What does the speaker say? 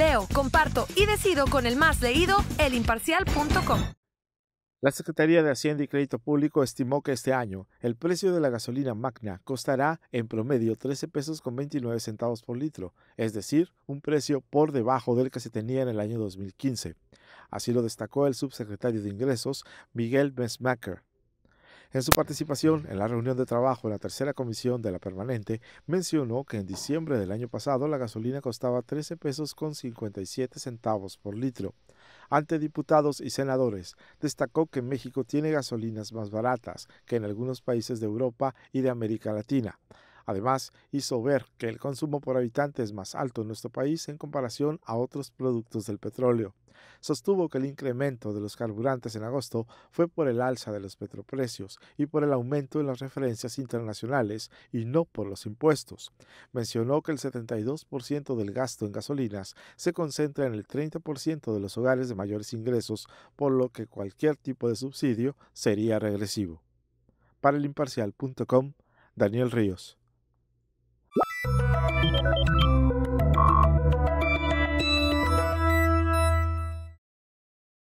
leo, comparto y decido con el más leído, elimparcial.com. La Secretaría de Hacienda y Crédito Público estimó que este año el precio de la gasolina magna costará en promedio 13 pesos con 29 centavos por litro, es decir, un precio por debajo del que se tenía en el año 2015. Así lo destacó el subsecretario de Ingresos, Miguel Besmacher. En su participación en la reunión de trabajo de la tercera comisión de la permanente, mencionó que en diciembre del año pasado la gasolina costaba 13 pesos con 57 centavos por litro. Ante diputados y senadores, destacó que México tiene gasolinas más baratas que en algunos países de Europa y de América Latina. Además, hizo ver que el consumo por habitante es más alto en nuestro país en comparación a otros productos del petróleo sostuvo que el incremento de los carburantes en agosto fue por el alza de los petroprecios y por el aumento de las referencias internacionales y no por los impuestos. Mencionó que el 72% del gasto en gasolinas se concentra en el 30% de los hogares de mayores ingresos, por lo que cualquier tipo de subsidio sería regresivo. Para el Daniel Ríos.